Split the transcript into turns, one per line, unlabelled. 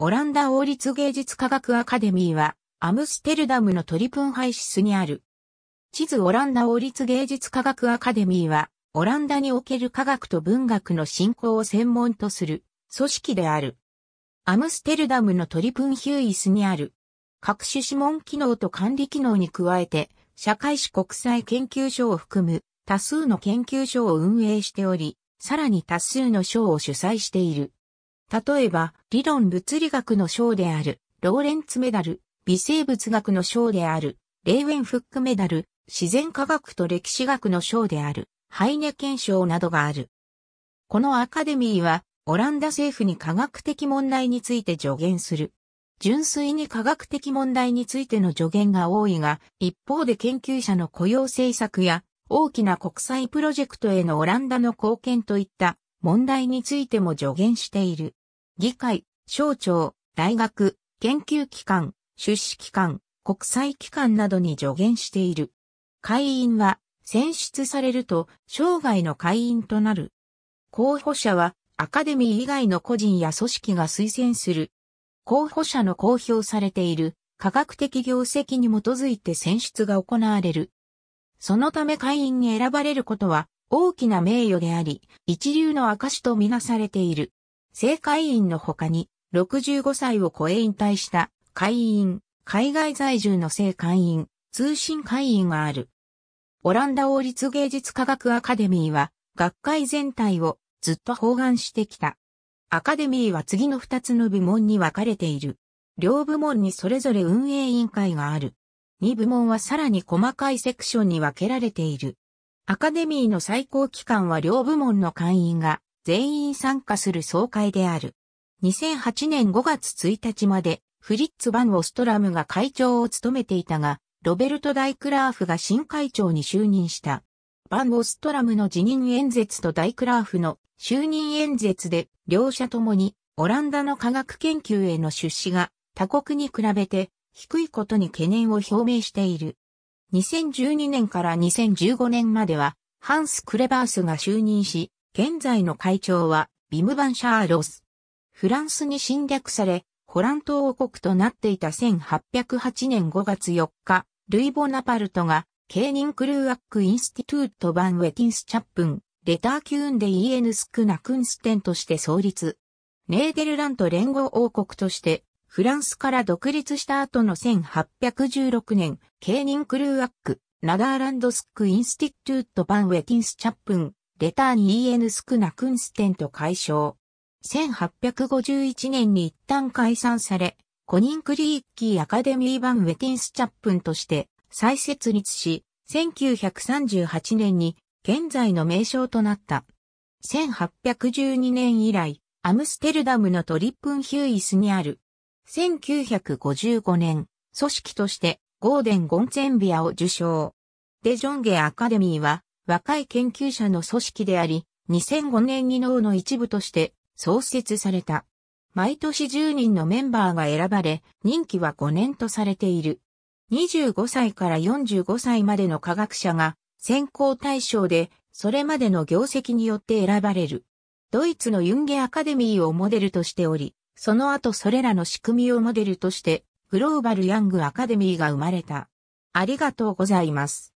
オランダ王立芸術科学アカデミーは、アムステルダムのトリプンハイシスにある。地図オランダ王立芸術科学アカデミーは、オランダにおける科学と文学の振興を専門とする組織である。アムステルダムのトリプンヒューイスにある。各種諮問機能と管理機能に加えて、社会史国際研究所を含む多数の研究所を運営しており、さらに多数の賞を主催している。例えば、理論物理学の章である、ローレンツメダル、微生物学の章である、レーウェンフックメダル、自然科学と歴史学の章である、ハイネ検証などがある。このアカデミーは、オランダ政府に科学的問題について助言する。純粋に科学的問題についての助言が多いが、一方で研究者の雇用政策や、大きな国際プロジェクトへのオランダの貢献といった問題についても助言している。議会、省庁、大学、研究機関、出資機関、国際機関などに助言している。会員は選出されると生涯の会員となる。候補者はアカデミー以外の個人や組織が推薦する。候補者の公表されている科学的業績に基づいて選出が行われる。そのため会員に選ばれることは大きな名誉であり、一流の証とみなされている。正会員の他に、65歳を超え引退した会員、海外在住の正会員、通信会員がある。オランダ王立芸術科学アカデミーは、学会全体をずっと包含してきた。アカデミーは次の2つの部門に分かれている。両部門にそれぞれ運営委員会がある。2部門はさらに細かいセクションに分けられている。アカデミーの最高機関は両部門の会員が全員参加する総会である。2008年5月1日までフリッツ・バン・オストラムが会長を務めていたが、ロベルト・ダイクラーフが新会長に就任した。バン・オストラムの辞任演説とダイクラーフの就任演説で、両者ともにオランダの科学研究への出資が他国に比べて低いことに懸念を表明している。2012年から2015年までは、ハンス・クレバースが就任し、現在の会長はビムバンシャーロス。フランスに侵略され、ホラント王国となっていた1808年5月4日、ルイ・ボナパルトが、ケーニンクルーアック・インスティトゥート・バン・ウェティンス・チャップン、レター・キューン・デ・イエヌスク・ナ・クンステンとして創立。ネーデルラント連合王国として、フランスから独立した後の1816年、ケーニンクルーアック、ナダーランドスク・インスティトゥート・バン・ウェティンス・チャップン、レターに EN スクナクンステンと解消。1851年に一旦解散され、コニンクリーッキーアカデミー版ウェティンスチャップンとして再設立し、1938年に現在の名称となった。1812年以来、アムステルダムのトリップンヒューイスにある。1955年、組織としてゴーデン・ゴンツェンビアを受賞。デジョンゲアカデミーは若い研究者の組織であり、2005年に脳の一部として創設された。毎年10人のメンバーが選ばれ、任期は5年とされている。25歳から45歳までの科学者が選考対象で、それまでの業績によって選ばれる。ドイツのユンゲアカデミーをモデルとしており、その後それらの仕組みをモデルとして、グローバルヤングアカデミーが生まれた。ありがとうございます。